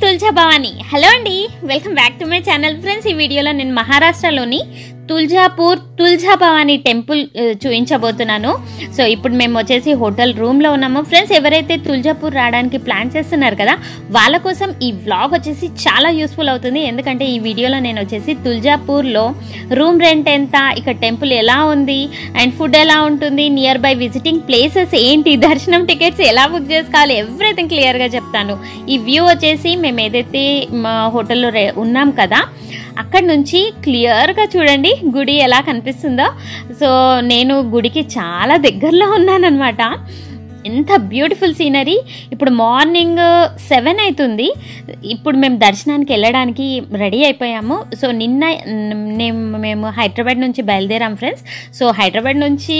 తుల్చా Tulja Bhavani hello అండి welcome back to my channel friends ఈ వీడియోలో నేను మహారాష్ట్రలోని తుల్జాపూర్ తుల్జా భవానీ టెంపుల్ చూపించబోతున్నాను సో ఇప్పుడు మేము వచ్చేసి హోటల్ రూమ్లో ఉన్నాము ఫ్రెండ్స్ ఎవరైతే తుల్జాపూర్ రావడానికి ప్లాన్ చేస్తున్నారు కదా వాళ్ళ కోసం ఈ వ్లాగ్ వచ్చేసి చాలా యూస్ఫుల్ అవుతుంది ఎందుకంటే ఈ వీడియోలో నేను వచ్చేసి తుల్జాపూర్లో రూమ్ రెంట్ ఎంత ఇక్కడ టెంపుల్ ఎలా ఉంది అండ్ ఫుడ్ ఎలా ఉంటుంది నియర్ బై విజిటింగ్ ప్లేసెస్ ఏంటి దర్శనం టికెట్స్ ఎలా బుక్ చేసుకోవాలి ఎవ్రీథింగ్ క్లియర్గా చెప్తాను ఈ వ్యూ వచ్చేసి మేము ఏదైతే మా హోటల్లో ఉన్నాం కదా అక్కడ నుంచి క్లియర్గా చూడండి గుడి ఎలా కనిపిస్తుందో సో నేను గుడికి చాలా దగ్గరలో ఉన్నానన్నమాట ఎంత బ్యూటిఫుల్ సీనరీ ఇప్పుడు మార్నింగ్ సెవెన్ అవుతుంది ఇప్పుడు మేము దర్శనానికి వెళ్ళడానికి రెడీ అయిపోయాము సో నిన్న మేము హైదరాబాద్ నుంచి బయలుదేరాం ఫ్రెండ్స్ సో హైదరాబాద్ నుంచి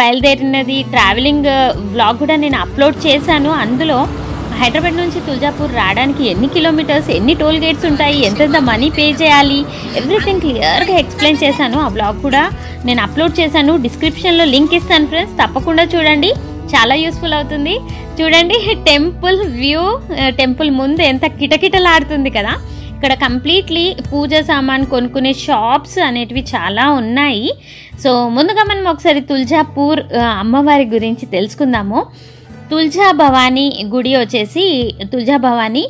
బయలుదేరినది ట్రావెలింగ్ వ్లాగ్ కూడా నేను అప్లోడ్ చేశాను అందులో హైదరాబాద్ నుంచి తుల్జాపూర్ రావడానికి ఎన్ని కిలోమీటర్స్ ఎన్ని టోల్ గేట్స్ ఉంటాయి ఎంతెంత మనీ పే చేయాలి ఎవ్రీథింగ్ క్లియర్గా ఎక్స్ప్లెయిన్ చేశాను ఆ బ్లాగ్ కూడా నేను అప్లోడ్ చేశాను డిస్క్రిప్షన్లో లింక్ ఇస్తాను ఫ్రెండ్స్ తప్పకుండా చూడండి చాలా యూస్ఫుల్ అవుతుంది చూడండి టెంపుల్ వ్యూ టెంపుల్ ముందు ఎంత కిటకిటలాడుతుంది కదా ఇక్కడ కంప్లీట్లీ పూజ సామాన్ కొనుక్కునే షాప్స్ అనేటివి చాలా ఉన్నాయి సో ముందుగా మనం ఒకసారి తుల్జాపూర్ అమ్మవారి గురించి తెలుసుకుందాము తుల్జా భవానీ గుడి వచ్చేసి తుల్జా భవానీ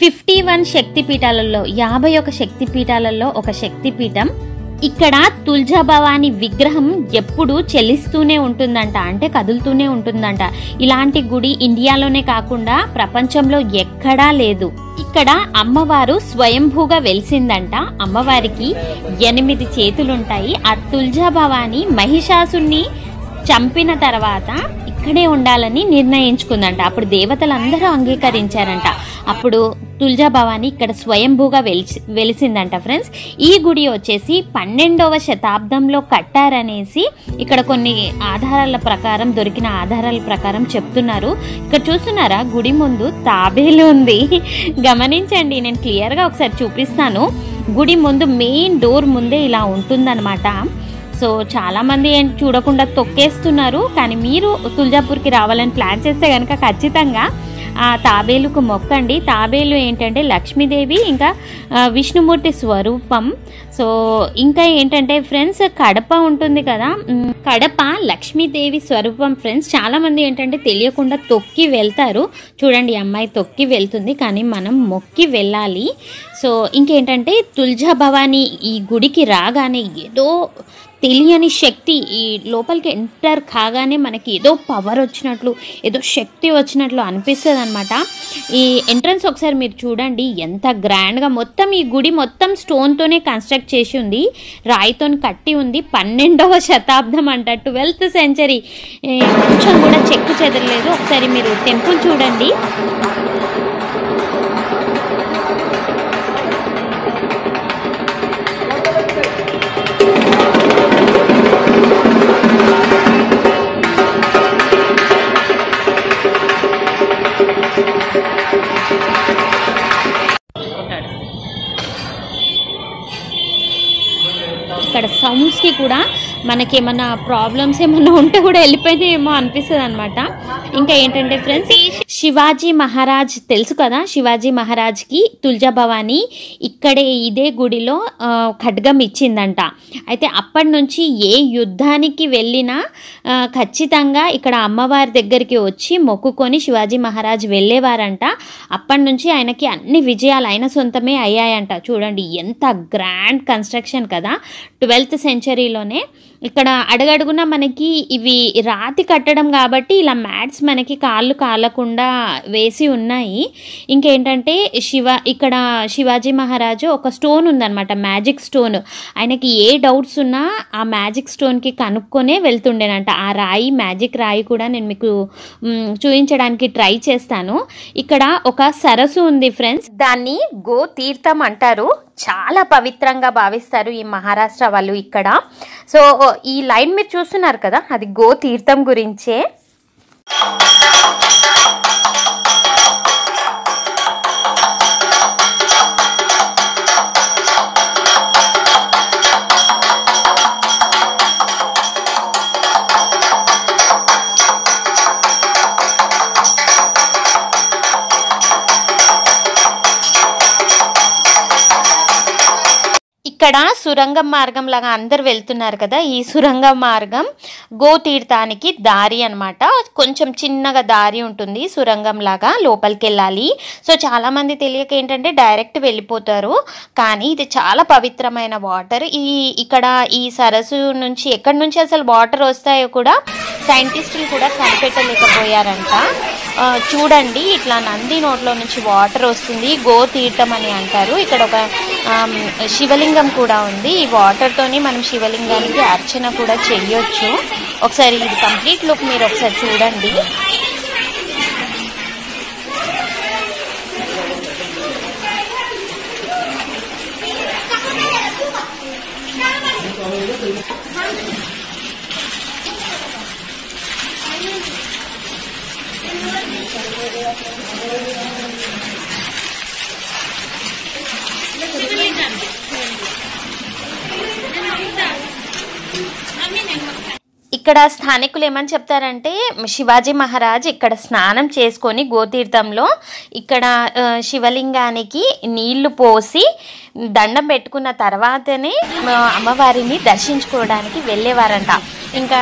ఫిఫ్టీ వన్ శక్తి పీఠాలలో యాభై ఒక పీఠాలలో ఒక శక్తి పీఠం ఇక్కడ తుల్జా భవానీ విగ్రహం ఎప్పుడు చెల్లిస్తూనే ఉంటుందంట అంటే కదులుతూనే ఉంటుందంట ఇలాంటి గుడి ఇండియాలోనే కాకుండా ప్రపంచంలో ఎక్కడా లేదు ఇక్కడ అమ్మవారు స్వయంభూగా వెలిసిందంట అమ్మవారికి ఎనిమిది చేతులుంటాయి ఆ తుల్జా భవానీ మహిషాసుని చంపిన తర్వాత అక్కడే ఉండాలని నిర్ణయించుకుందంట అప్పుడు దేవతలందరూ అంగీకరించారంట అప్పుడు తుల్జా భవాని ఇక్కడ స్వయంభూగా వెలిసి వెలిసిందంట ఫ్రెండ్స్ ఈ గుడి వచ్చేసి పన్నెండవ శతాబ్దంలో కట్టారనేసి ఇక్కడ కొన్ని ఆధారాల ప్రకారం దొరికిన ఆధారాల ప్రకారం చెప్తున్నారు ఇక్కడ చూస్తున్నారా గుడి ముందు తాబేలు ఉంది గమనించండి నేను క్లియర్గా ఒకసారి చూపిస్తాను గుడి ముందు మెయిన్ డోర్ ముందే ఇలా ఉంటుందన్నమాట సో చాలామంది ఏం చూడకుండా తొక్కేస్తున్నారు కానీ మీరు తుల్జాపూర్కి రావాలని ప్లాన్ చేస్తే కనుక ఖచ్చితంగా ఆ తాబేలుకు మొక్కండి తాబేలు ఏంటంటే లక్ష్మీదేవి ఇంకా విష్ణుమూర్తి స్వరూపం సో ఇంకా ఏంటంటే ఫ్రెండ్స్ కడప ఉంటుంది కదా కడప లక్ష్మీదేవి స్వరూపం ఫ్రెండ్స్ చాలామంది ఏంటంటే తెలియకుండా తొక్కి వెళ్తారు చూడండి అమ్మాయి తొక్కి వెళ్తుంది కానీ మనం మొక్కి వెళ్ళాలి సో ఇంకేంటంటే తుల్జా భవానీ ఈ గుడికి రాగానే ఏదో తెలియని శక్తి ఈ లోపలికి ఎంటర్ కాగానే మనకి ఏదో పవర్ వచ్చినట్లు ఏదో శక్తి వచ్చినట్లు అనిపిస్తుంది అనమాట ఈ ఎంట్రన్స్ ఒకసారి మీరు చూడండి ఎంత గ్రాండ్గా మొత్తం ఈ గుడి మొత్తం స్టోన్తోనే కన్స్ట్రక్ట్ చేసి ఉంది రాయితోని కట్టి ఉంది పన్నెండవ శతాబ్దం అంట ట్వెల్త్ సెంచరీ కొంచెం కూడా చెక్కు చెదరలేదు ఒకసారి మీరు టెంపుల్ చూడండి ఇక్కడ సౌండ్స్కి కూడా మనకి ఏమన్నా ప్రాబ్లమ్స్ ఏమన్నా ఉంటే కూడా వెళ్ళిపోయినాయేమో అనిపిస్తుంది అనమాట ఇంకా ఏంటంటే ఫ్రెండ్స్ శివాజీ మహారాజ్ తెలుసు కదా శివాజీ మహారాజ్కి తుల్జా భవాని ఇక్కడే ఇదే గుడిలో ఖడ్గం ఇచ్చిందంట అయితే అప్పటి నుంచి ఏ యుద్ధానికి వెళ్ళినా ఖచ్చితంగా ఇక్కడ అమ్మవారి దగ్గరికి వచ్చి మొక్కుకొని శివాజీ మహారాజ్ వెళ్ళేవారంట అప్పటి నుంచి ఆయనకి అన్ని విజయాలు ఆయన సొంతమే అయ్యాయంట చూడండి ఎంత గ్రాండ్ కన్స్ట్రక్షన్ కదా ట్వెల్త్ సెంచరీలోనే ఇక్కడ అడగడుగున మనకి ఇవి రాతి కట్టడం కాబట్టి ఇలా మ్యాట్స్ మనకి కాళ్ళు కాలకుండా వేసి ఉన్నాయి ఇంకేంటంటే శివ ఇక్కడ శివాజీ మహారాజు ఒక స్టోన్ ఉందన్నమాట మ్యాజిక్ స్టోన్ ఆయనకి ఏ డౌట్స్ ఉన్నా ఆ మ్యాజిక్ స్టోన్కి కనుక్కొనే వెళ్తుండేనంట ఆ రాయి మ్యాజిక్ రాయి కూడా నేను మీకు చూపించడానికి ట్రై చేస్తాను ఇక్కడ ఒక సరస్సు ఉంది ఫ్రెండ్స్ దాన్ని గో తీర్థం అంటారు చాలా పవిత్రంగా భావిస్తారు ఈ మహారాష్ట్ర వాళ్ళు ఇక్కడ సో ఈ లైన్ మీరు చూస్తున్నారు కదా అది గో తీర్థం గురించే ఇక్కడ సురంగం మార్గం లాగా అందరు వెళ్తున్నారు కదా ఈ సురంగ మార్గం గోతీర్థానికి దారి అనమాట కొంచెం చిన్నగా దారి ఉంటుంది సురంగం లాగా లోపలికి వెళ్ళాలి సో చాలామంది తెలియక ఏంటంటే డైరెక్ట్ వెళ్ళిపోతారు కానీ ఇది చాలా పవిత్రమైన వాటర్ ఈ ఇక్కడ ఈ సరస్సు నుంచి ఎక్కడి నుంచి అసలు వాటర్ వస్తాయో కూడా సైంటిస్టులు కూడా కనిపెట్టలేకపోయారంట చూడండి ఇట్లా నంది నోట్లో నుంచి వాటర్ వస్తుంది గోతీర్థం అని అంటారు ఇక్కడ ఒక శివలింగం కూడా ఉంది ఈ వాటర్తోని మనం శివలింగానికి అర్చన కూడా చేయొచ్చు ఒకసారి ఇది కంప్లీట్ లుక్ మీరు ఒకసారి చూడండి ఇక్కడ స్థానికులు ఏమని చెప్తారంటే శివాజీ మహారాజ్ ఇక్కడ స్నానం చేసుకొని గోతీర్థంలో ఇక్కడ శివలింగానికి నీళ్లు పోసి దండం పెట్టుకున్న తర్వాతనే అమ్మవారిని దర్శించుకోవడానికి వెళ్ళేవారంట ఇంకా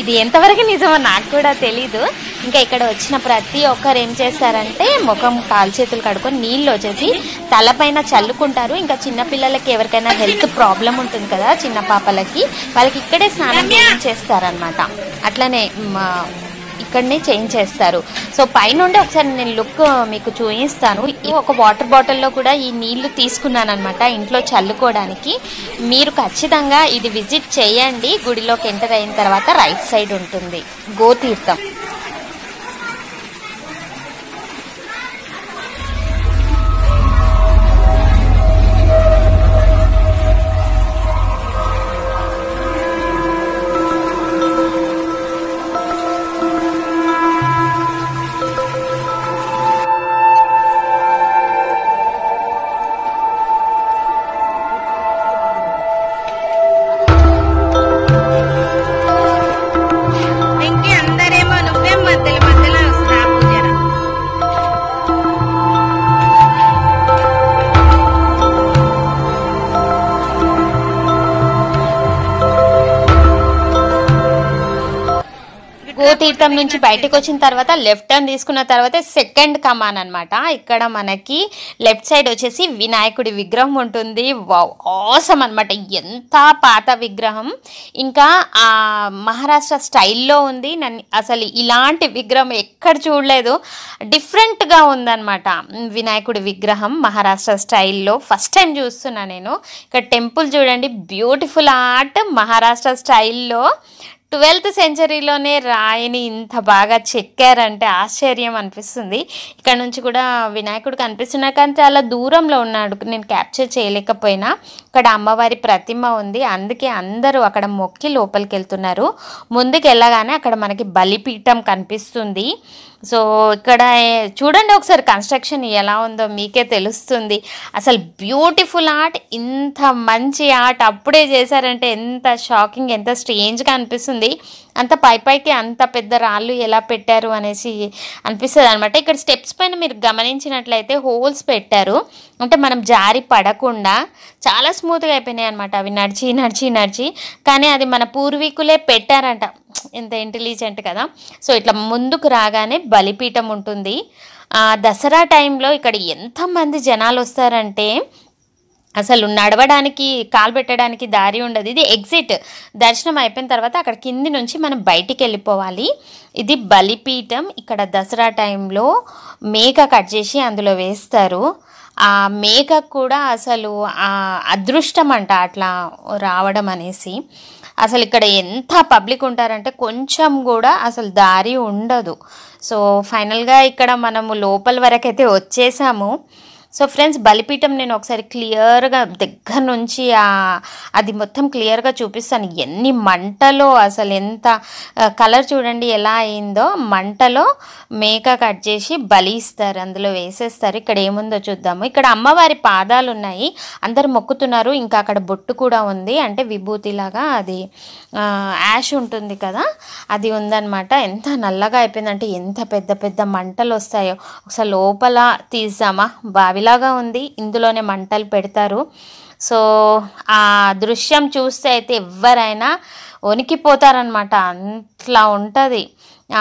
ఇది ఎంతవరకు నిజమో నాకు కూడా తెలీదు ఇంకా ఇక్కడ వచ్చిన ప్రతి ఒక్కరు ఏం చేస్తారంటే ముఖం కాలు చేతులు కడుకొని నీళ్ళు వచ్చేసి తలపైన చల్లుకుంటారు ఇంకా చిన్న పిల్లలకి ఎవరికైనా హెల్త్ ప్రాబ్లం ఉంటుంది కదా చిన్న పాపలకి వాళ్ళకి ఇక్కడే స్నానం చేస్తారనమాట అట్లనే ఇక్కడనే చేంజ్ చేస్తారు సో పైనుండి ఒకసారి నేను లుక్ మీకు చూపిస్తాను ఒక వాటర్ బాటిల్లో కూడా ఈ నీళ్లు తీసుకున్నాను అనమాట ఇంట్లో చల్లుకోవడానికి మీరు ఖచ్చితంగా ఇది విజిట్ చేయండి గుడిలోకి ఎంటర్ అయిన తర్వాత రైట్ సైడ్ ఉంటుంది గోతీర్థం తీర్థం నుంచి బయటకు వచ్చిన తర్వాత లెఫ్ట్ టర్న్ తీసుకున్న తర్వాత సెకండ్ కమాన్ అనమాట ఇక్కడ మనకి లెఫ్ట్ సైడ్ వచ్చేసి వినాయకుడి విగ్రహం ఉంటుంది ఆసమ్ అనమాట ఎంత పాత విగ్రహం ఇంకా మహారాష్ట్ర స్టైల్లో ఉంది నన్ను అసలు ఇలాంటి విగ్రహం ఎక్కడ చూడలేదు డిఫరెంట్గా ఉందన్నమాట వినాయకుడి విగ్రహం మహారాష్ట్ర స్టైల్లో ఫస్ట్ టైం చూస్తున్నా నేను ఇక్కడ టెంపుల్ చూడండి బ్యూటిఫుల్ ఆర్ట్ మహారాష్ట్ర స్టైల్లో ట్వెల్త్ సెంచరీలోనే రాయిని ఇంత బాగా చెక్కారంటే ఆశ్చర్యం అనిపిస్తుంది ఇక్కడ నుంచి కూడా వినాయకుడు కనిపిస్తున్నా కానీ చాలా దూరంలో ఉన్నాడు నేను క్యాప్చర్ చేయలేకపోయినా ఇక్కడ అమ్మవారి ప్రతిమ ఉంది అందుకే అందరూ అక్కడ మొక్కి లోపలికి వెళ్తున్నారు ముందుకు వెళ్ళగానే అక్కడ మనకి బలిపీఠం కనిపిస్తుంది సో ఇక్కడ చూడండి ఒకసారి కన్స్ట్రక్షన్ ఎలా ఉందో మీకే తెలుస్తుంది అసలు బ్యూటిఫుల్ ఆర్ట్ ఇంత మంచి ఆర్ట్ అప్పుడే చేశారంటే ఎంత షాకింగ్ ఎంత స్ట్రేంజ్గా అనిపిస్తుంది అంత పై పైకి అంత పెద్ద రాళ్ళు ఎలా పెట్టారు అనేసి అనిపిస్తుంది అనమాట ఇక్కడ స్టెప్స్ పైన మీరు గమనించినట్లయితే హోల్స్ పెట్టారు అంటే మనం జారి పడకుండా చాలా స్మూత్గా అయిపోయినాయి అనమాట అవి నడిచి నడిచి నడిచి కానీ అది మన పూర్వీకులే పెట్టారంట ఎంత ఇంటెలిజెంట్ కదా సో ఇట్లా ముందుకు రాగానే బలిపీఠం ఉంటుంది దసరా టైంలో ఇక్కడ ఎంతమంది జనాలు వస్తారంటే అసలు నడవడానికి కాలు పెట్టడానికి దారి ఉండదు ఇది ఎగ్జిట్ దర్శనం అయిపోయిన తర్వాత అక్కడ కింది నుంచి మనం బయటికి వెళ్ళిపోవాలి ఇది బలిపీఠం ఇక్కడ దసరా టైంలో మేక కట్ చేసి అందులో వేస్తారు ఆ మేక కూడా అసలు అదృష్టం అంట అట్లా రావడం అనేసి అసలు ఇక్కడ ఎంత పబ్లిక్ ఉంటారంటే కొంచెం కూడా అసలు దారి ఉండదు సో ఫైనల్గా ఇక్కడ మనము లోపల వరకైతే వచ్చేసాము సో ఫ్రెండ్స్ బలిపీఠం నేను ఒకసారి క్లియర్గా దగ్గర నుంచి అది మొత్తం క్లియర్గా చూపిస్తాను ఎన్ని మంటలో అసలు ఎంత కలర్ చూడండి ఎలా అయిందో మంటలో మేక కట్ చేసి బలి ఇస్తారు అందులో వేసేస్తారు ఇక్కడ ఏముందో చూద్దాము ఇక్కడ అమ్మవారి పాదాలు ఉన్నాయి అందరు మొక్కుతున్నారు ఇంకా అక్కడ బొట్టు కూడా ఉంది అంటే విభూతిలాగా అది యాష్ ఉంటుంది కదా అది ఉందన్నమాట ఎంత నల్లగా అయిపోయిందంటే ఎంత పెద్ద పెద్ద మంటలు వస్తాయో ఒకసారి లోపల తీసామా బావి ఇలాగా ఉంది ఇందులోనే మంటలు పెడతారు సో ఆ దృశ్యం చూస్తే అయితే ఎవరైనా వణికిపోతారనమాట అట్లా ఉంటుంది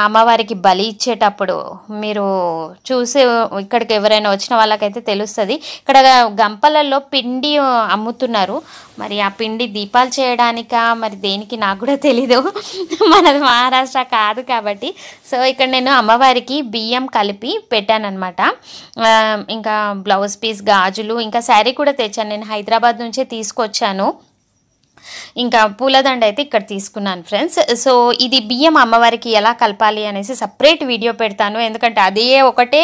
అమ్మవారికి బలి ఇచ్చేటప్పుడు మీరు చూసే ఇక్కడికి ఎవరైనా వచ్చిన వాళ్ళకైతే తెలుస్తుంది ఇక్కడ గంపలలో పిండి అమ్ముతున్నారు మరి ఆ పిండి దీపాలు చేయడానిక మరి దేనికి నాకు కూడా తెలీదు మనది మహారాష్ట్ర కాదు కాబట్టి సో ఇక్కడ నేను అమ్మవారికి బియ్యం కలిపి పెట్టానమాట ఇంకా బ్లౌజ్ పీస్ గాజులు ఇంకా శారీ కూడా తెచ్చాను నేను హైదరాబాద్ నుంచే తీసుకొచ్చాను ఇంకా పూలదండ అయితే ఇక్కడ తీసుకున్నాను ఫ్రెండ్స్ సో ఇది బియ్యం అమ్మవారికి ఎలా కలపాలి అనేసి సపరేట్ వీడియో పెడతాను ఎందుకంటే అదే ఒకటే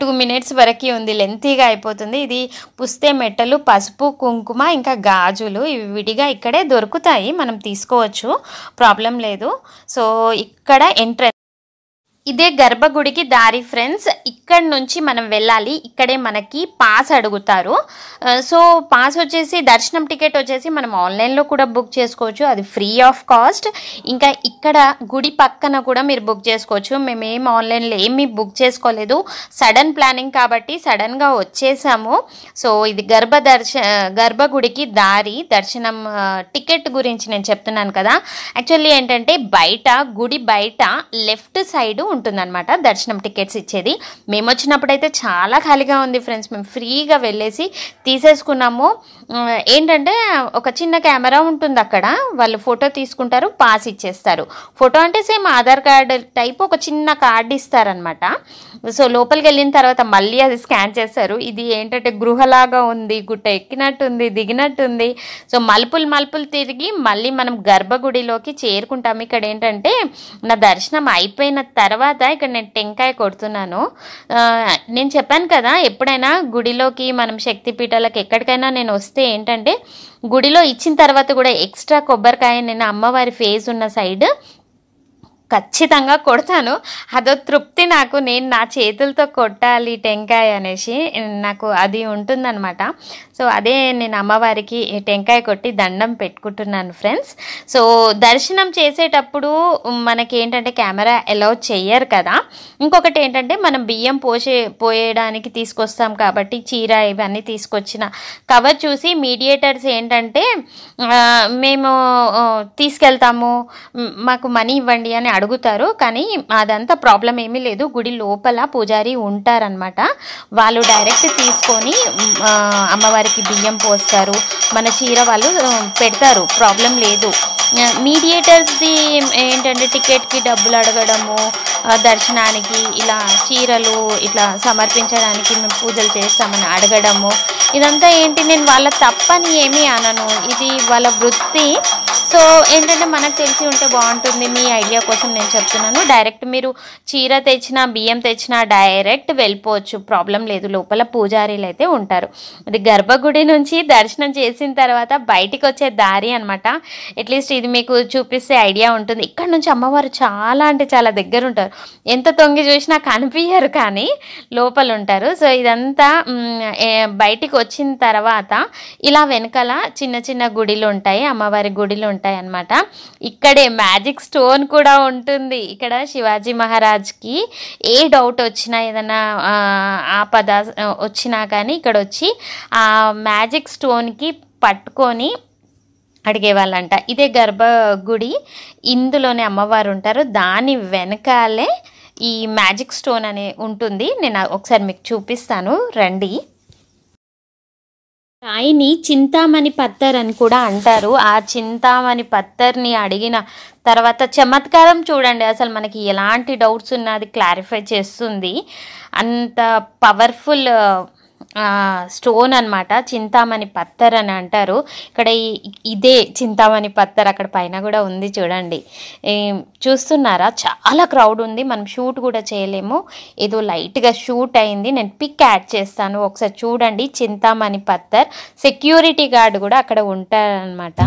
టూ మినిట్స్ వరకు ఉంది లెంతీగా అయిపోతుంది ఇది పుస్తే మెట్టలు పసుపు కుంకుమ ఇంకా గాజులు ఇవి విడిగా ఇక్కడే దొరుకుతాయి మనం తీసుకోవచ్చు ప్రాబ్లం లేదు సో ఇక్కడ ఎంట్రెన్స్ ఇదే గర్భగుడికి దారి ఫ్రెండ్స్ ఇక్కడ నుంచి మనం వెళ్ళాలి ఇక్కడే మనకి పాస్ అడుగుతారు సో పాస్ వచ్చేసి దర్శనం టికెట్ వచ్చేసి మనం ఆన్లైన్లో కూడా బుక్ చేసుకోవచ్చు అది ఫ్రీ ఆఫ్ కాస్ట్ ఇంకా ఇక్కడ గుడి పక్కన కూడా మీరు బుక్ చేసుకోవచ్చు మేము ఏం ఆన్లైన్లో ఏమీ బుక్ చేసుకోలేదు సడన్ ప్లానింగ్ కాబట్టి సడన్గా వచ్చేసాము సో ఇది గర్భ దర్శ గర్భగుడికి దారి దర్శనం టికెట్ గురించి నేను చెప్తున్నాను కదా యాక్చువల్లీ ఏంటంటే బయట గుడి బయట లెఫ్ట్ సైడ్ ఉంటుంది అనమాట దర్శనం టికెట్స్ ఇచ్చేది మేము వచ్చినప్పుడు అయితే చాలా ఖాళీగా ఉంది ఫ్రెండ్స్ మేము ఫ్రీగా వెళ్ళేసి తీసేసుకున్నాము ఏంటంటే ఒక చిన్న కెమెరా ఉంటుంది అక్కడ వాళ్ళు ఫోటో తీసుకుంటారు పాస్ ఇచ్చేస్తారు ఫోటో అంటే సేమ్ ఆధార్ కార్డు టైప్ ఒక చిన్న కార్డు ఇస్తారనమాట సో లోపలికి వెళ్ళిన తర్వాత మళ్ళీ అది స్కాన్ చేస్తారు ఇది ఏంటంటే గృహలాగా ఉంది గుట్ట ఎక్కినట్టుంది దిగినట్టుంది సో మలుపులు మలుపులు తిరిగి మళ్ళీ మనం గర్భగుడిలోకి చేరుకుంటాం ఇక్కడ ఏంటంటే నా దర్శనం అయిపోయిన తర్వాత తర్వాత ఇక్కడ నేను టెంకాయ కొడుతున్నాను నేను చెప్పాను కదా ఎప్పుడైనా గుడిలోకి మనం శక్తిపీఠాలకు ఎక్కడికైనా నేను వస్తే ఏంటంటే గుడిలో ఇచ్చిన తర్వాత కూడా ఎక్స్ట్రా కొబ్బరికాయ నేను అమ్మవారి ఫేస్ ఉన్న సైడ్ ఖచ్చితంగా కొడతాను అదో తృప్తి నాకు నేను నా చేతులతో కొట్టాలి టెంకాయ అనేసి నాకు అది ఉంటుందన్నమాట సో అదే నేను అమ్మవారికి టెంకాయ కొట్టి దండం పెట్టుకుంటున్నాను ఫ్రెండ్స్ సో దర్శనం చేసేటప్పుడు మనకి ఏంటంటే కెమెరా అలౌ చేయరు కదా ఇంకొకటి ఏంటంటే మనం బియ్యం పోసే పోయడానికి తీసుకొస్తాం కాబట్టి చీర ఇవన్నీ తీసుకొచ్చిన కవర్ చూసి మీడియేటర్స్ ఏంటంటే మేము తీసుకెళ్తాము మాకు మనీ ఇవ్వండి అని అడుగుతారు కానీ అదంతా ప్రాబ్లం ఏమీ లేదు గుడి లోపల పూజారి ఉంటారనమాట వాళ్ళు డైరెక్ట్ తీసుకొని అమ్మవారి వారికి బియ్యం పోస్తారు మన చీర వాళ్ళు పెడతారు ప్రాబ్లం లేదు మీడియేటర్స్ది ఏంటంటే టికెట్కి డబ్బులు అడగడము దర్శనానికి ఇలా చీరలు ఇట్లా సమర్పించడానికి మేము పూజలు చేస్తామని అడగడము ఇదంతా ఏంటి నేను వాళ్ళ తప్పని ఏమీ అనను ఇది వాళ్ళ వృత్తి సో ఏంటంటే మనకు తెలిసి ఉంటే బాగుంటుంది మీ ఐడియా కోసం నేను చెప్తున్నాను డైరెక్ట్ మీరు చీర తెచ్చినా బియ్యం తెచ్చినా డైరెక్ట్ వెళ్ళిపోవచ్చు ప్రాబ్లం లేదు లోపల పూజారీలు అయితే ఉంటారు అది గర్భగుడి నుంచి దర్శనం చేసిన తర్వాత బయటికి వచ్చే దారి అనమాట అట్లీస్ట్ ఇది మీకు చూపిస్తే ఐడియా ఉంటుంది ఇక్కడ నుంచి అమ్మవారు చాలా అంటే చాలా దగ్గర ఉంటారు ఎంత తొంగి చూసినా కనిపించరు కానీ లోపల ఉంటారు సో ఇదంతా బయటికి వచ్చిన తర్వాత ఇలా వెనకాల చిన్న చిన్న గుడిలు ఉంటాయి అమ్మవారి గుడిలు ఉంటాయి అనమాట ఇక్కడే మ్యాజిక్ స్టోన్ కూడా ఉంటుంది ఇక్కడ శివాజీ మహారాజ్కి ఏ డౌట్ వచ్చినా ఏదైనా ఆపద వచ్చినా కానీ ఇక్కడ వచ్చి ఆ మ్యాజిక్ స్టోన్కి పట్టుకొని అడిగేవాళ్ళంట ఇదే గర్భగుడి ఇందులోనే అమ్మవారు ఉంటారు దాని వెనకాలే ఈ మ్యాజిక్ స్టోన్ అనే ఉంటుంది నేను ఒకసారి మీకు చూపిస్తాను రండి రాయిని చింతామణి పత్తర్ అని కూడా అంటారు ఆ చింతామణి పత్తర్ని అడిగిన తర్వాత చమత్కారం చూడండి అసలు మనకి ఎలాంటి డౌట్స్ ఉన్నది క్లారిఫై చేస్తుంది అంత పవర్ఫుల్ స్టోన్ అనమాట చింతామణి పత్తర్ అని అంటారు ఇక్కడ ఇదే చింతామణి పత్తర్ అక్కడ పైన కూడా ఉంది చూడండి చూస్తున్నారా చాలా క్రౌడ్ ఉంది మనం షూట్ కూడా చేయలేము ఏదో లైట్గా షూట్ అయింది నేను పిక్ యాడ్ చేస్తాను ఒకసారి చూడండి చింతామణి పత్తర్ సెక్యూరిటీ గార్డ్ కూడా అక్కడ ఉంటారనమాట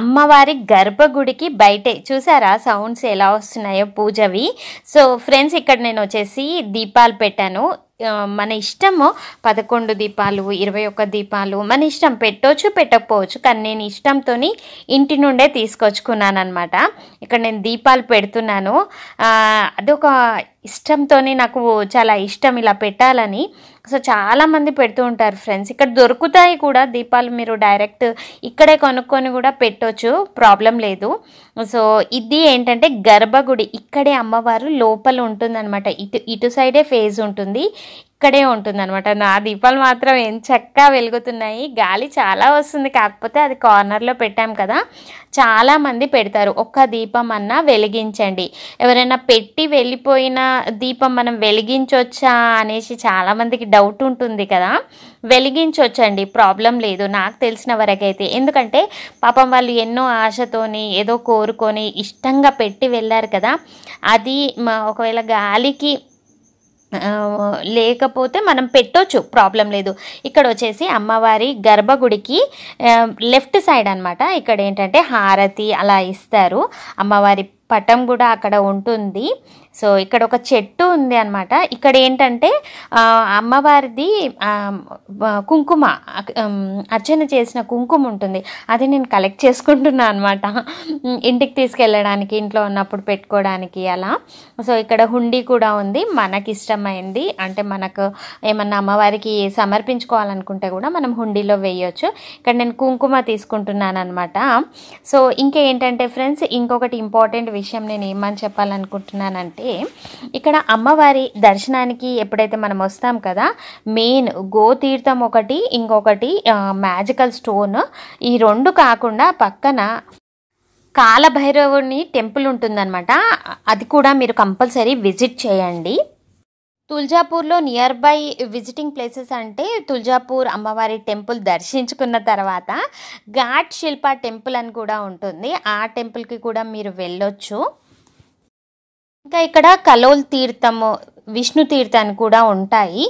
అమ్మవారి గర్భగుడికి బయటే చూసారా సౌండ్స్ ఎలా వస్తున్నాయో పూజవి సో ఫ్రెండ్స్ ఇక్కడ నేను వచ్చేసి దీపాలు పెట్టాను మన ఇష్టము పదకొండు దీపాలు ఇరవై ఒక్క దీపాలు మన ఇష్టం పెట్టవచ్చు పెట్టకపోవచ్చు కానీ నేను ఇష్టంతో ఇంటి నుండే తీసుకొచ్చుకున్నాను అనమాట ఇక్కడ నేను దీపాలు పెడుతున్నాను అదొక ఇష్టంతోనే నాకు చాలా ఇష్టం ఇలా పెట్టాలని సో చాలామంది పెడుతూ ఉంటారు ఫ్రెండ్స్ ఇక్కడ దొరుకుతాయి కూడా దీపాలు మీరు డైరెక్ట్ ఇక్కడే కొనుక్కొని కూడా పెట్టవచ్చు ప్రాబ్లం లేదు సో ఇది ఏంటంటే గర్భగుడి ఇక్కడే అమ్మవారు లోపల ఉంటుంది ఇటు ఇటు సైడే ఫేజ్ ఉంటుంది ఇక్కడే అనమాట నా దీపాలు మాత్రం ఏం చక్కగా వెలుగుతున్నాయి గాలి చాలా వస్తుంది కాకపోతే అది కార్నర్లో పెట్టాం కదా చాలామంది పెడతారు ఒక్క దీపం అన్నా వెలిగించండి ఎవరైనా పెట్టి వెళ్ళిపోయిన దీపం మనం వెలిగించవచ్చా అనేసి చాలామందికి డౌట్ ఉంటుంది కదా వెలిగించవచ్చండి ప్రాబ్లం లేదు నాకు తెలిసిన వరకైతే ఎందుకంటే పాపం వాళ్ళు ఎన్నో ఆశతోని ఏదో కోరుకొని ఇష్టంగా పెట్టి వెళ్ళారు కదా అది ఒకవేళ గాలికి లేకపోతే మనం పెట్టొచ్చు ప్రాబ్లం లేదు ఇక్కడ వచ్చేసి అమ్మవారి గర్భగుడికి లెఫ్ట్ సైడ్ అనమాట ఇక్కడ ఏంటంటే హారతి అలా ఇస్తారు అమ్మవారి పటం కూడా అక్కడ ఉంటుంది సో ఇక్కడ ఒక చెట్టు ఉంది అనమాట ఇక్కడ ఏంటంటే అమ్మవారిది కుంకుమ అర్చన చేసిన కుంకుమ ఉంటుంది అది నేను కలెక్ట్ చేసుకుంటున్నా అనమాట ఇంటికి తీసుకెళ్ళడానికి ఇంట్లో ఉన్నప్పుడు పెట్టుకోవడానికి అలా సో ఇక్కడ హుండీ కూడా ఉంది మనకి ఇష్టమైంది అంటే మనకు ఏమన్నా అమ్మవారికి సమర్పించుకోవాలనుకుంటే కూడా మనం హుండీలో వేయొచ్చు ఇక్కడ నేను కుంకుమ తీసుకుంటున్నాను అనమాట సో ఇంకేంటంటే ఫ్రెండ్స్ ఇంకొకటి ఇంపార్టెంట్ విషయం నేను ఏమని చెప్పాలనుకుంటున్నానంటే ఇక్కడ అమ్మవారి దర్శనానికి ఎప్పుడైతే మనం వస్తాం కదా మెయిన్ గోతీర్థం ఒకటి ఇంకొకటి మ్యాజికల్ స్టోన్ ఈ రెండు కాకుండా పక్కన కాలభైరవుని టెంపుల్ ఉంటుందన్నమాట అది కూడా మీరు కంపల్సరీ విజిట్ చేయండి తుల్జాపూర్లో నియర్ బై విజిటింగ్ ప్లేసెస్ అంటే తుల్జాపూర్ అమ్మవారి టెంపుల్ దర్శించుకున్న తర్వాత ఘాట్ శిల్ప టెంపుల్ అని కూడా ఉంటుంది ఆ టెంపుల్కి కూడా మీరు వెళ్ళొచ్చు ఇంకా ఇక్కడ కలోల్ తీర్థము విష్ణు తీర్థాన్ని కూడా ఉంటాయి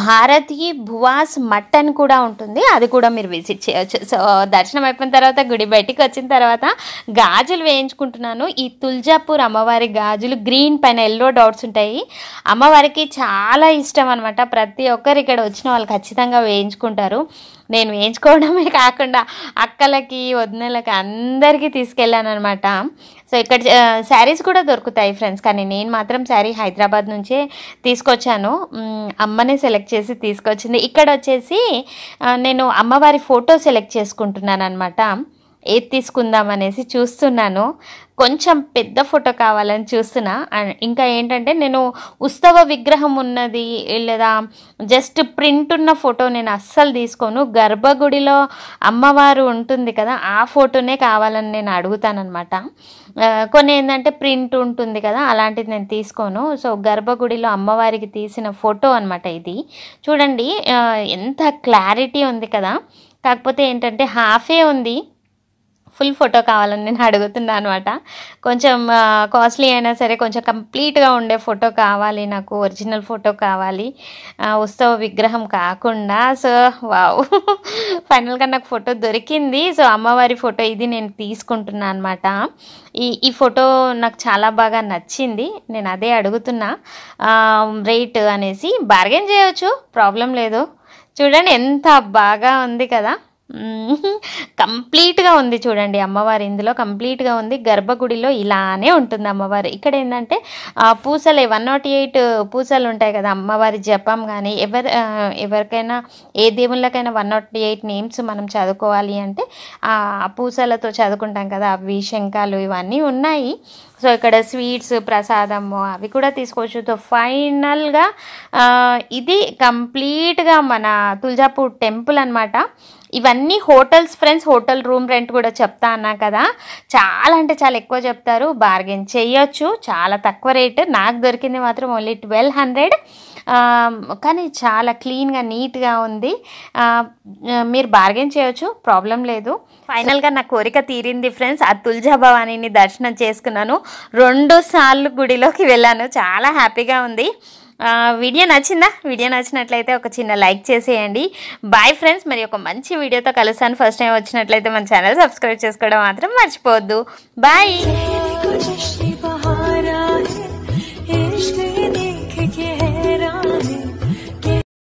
భారతీయ భువాస్ మట్ అని కూడా ఉంటుంది అది కూడా మీరు విజిట్ చేయవచ్చు సో దర్శనం అయిపోయిన తర్వాత గుడి బయటికి వచ్చిన తర్వాత గాజులు వేయించుకుంటున్నాను ఈ తుల్జాపూర్ అమ్మవారి గాజులు గ్రీన్ పైన ఎల్లో డాట్స్ ఉంటాయి అమ్మవారికి చాలా ఇష్టం అనమాట ప్రతి ఒక్కరు ఇక్కడ వచ్చిన వాళ్ళు ఖచ్చితంగా వేయించుకుంటారు నేను వేయించుకోవడమే కాకుండా అక్కలకి వదినలకి అందరికీ తీసుకెళ్ళాను అనమాట సో ఇక్కడ శారీస్ కూడా దొరుకుతాయి ఫ్రెండ్స్ కానీ నేను మాత్రం శారీ హైదరాబాద్ నుంచే తీసుకొచ్చాను అమ్మనే సెలెక్ట్ చేసి తీసుకొచ్చింది ఇక్కడ వచ్చేసి నేను అమ్మవారి ఫోటో సెలెక్ట్ చేసుకుంటున్నాను అనమాట ఏది తీసుకుందాం అనేసి చూస్తున్నాను కొంచెం పెద్ద ఫోటో కావాలని చూస్తున్నా ఇంకా ఏంటంటే నేను ఉత్సవ విగ్రహం ఉన్నది లేదా జస్ట్ ప్రింట్ ఉన్న ఫోటో నేను అస్సలు తీసుకోను గర్భగుడిలో అమ్మవారు ఉంటుంది కదా ఆ ఫోటోనే కావాలని నేను అడుగుతానమాట కొన్ని ఏంటంటే ప్రింట్ ఉంటుంది కదా అలాంటిది నేను తీసుకోను సో గర్భగుడిలో అమ్మవారికి తీసిన ఫోటో అనమాట ఇది చూడండి ఎంత క్లారిటీ ఉంది కదా కాకపోతే ఏంటంటే హాఫే ఉంది ఫుల్ ఫోటో కావాలని నేను అడుగుతున్నా అనమాట కొంచెం కాస్ట్లీ అయినా సరే కొంచెం కంప్లీట్గా ఉండే ఫోటో కావాలి నాకు ఒరిజినల్ ఫోటో కావాలి ఉత్సవ విగ్రహం కాకుండా సో వావ్ ఫైనల్గా నాకు ఫోటో దొరికింది సో అమ్మవారి ఫోటో ఇది నేను తీసుకుంటున్నాను అనమాట ఈ ఈ ఫోటో నాకు చాలా బాగా నచ్చింది నేను అదే అడుగుతున్నా రేట్ అనేసి బార్గెన్ చేయవచ్చు ప్రాబ్లం లేదు చూడండి ఎంత బాగా ఉంది కదా కంప్లీట్గా ఉంది చూడండి అమ్మవారు ఇందులో కంప్లీట్గా ఉంది గర్భగుడిలో ఇలానే ఉంటుంది అమ్మవారు ఇక్కడ ఏంటంటే పూసలే వన్ నాట్ ఎయిట్ పూసలు ఉంటాయి కదా అమ్మవారి జపం కానీ ఎవరి ఎవరికైనా ఏ దేవుళ్ళకైనా వన్ నాట్ ఎయిట్ నేమ్స్ మనం చదువుకోవాలి అంటే ఆ పూసలతో చదువుకుంటాం కదా అవి శంఖాలు ఇవన్నీ ఉన్నాయి సో ఇక్కడ స్వీట్స్ ప్రసాదము అవి కూడా తీసుకోవచ్చు సో ఫైనల్గా ఇది కంప్లీట్గా మన తులజాపూర్ టెంపుల్ అనమాట ఇవన్నీ hotels friends hotel room rent కూడా చెప్తా అన్నా కదా చాలా అంటే చాలా ఎక్కువ చెప్తారు బార్గెన్ చేయొచ్చు చాలా తక్కువ రేటు నాకు దొరికింది మాత్రం ఓన్లీ ట్వెల్వ్ హండ్రెడ్ కానీ చాలా క్లీన్గా నీట్గా ఉంది మీరు బార్గెన్ చేయొచ్చు ప్రాబ్లం లేదు ఫైనల్గా నా కోరిక తీరింది ఫ్రెండ్స్ ఆ తుల్జా భవానీని దర్శనం చేసుకున్నాను రెండు సార్లు గుడిలోకి వెళ్ళాను చాలా హ్యాపీగా ఉంది వీడియో నచ్చిందా వీడియో నచ్చినట్లయితే ఒక చిన్న లైక్ చేసేయండి బాయ్ ఫ్రెండ్స్ మరి ఒక మంచి వీడియోతో కలుస్తాను ఫస్ట్ టైం వచ్చినట్లయితే మన ఛానల్ సబ్స్క్రైబ్ చేసుకోవడం మాత్రం మర్చిపోవద్దు బాయ్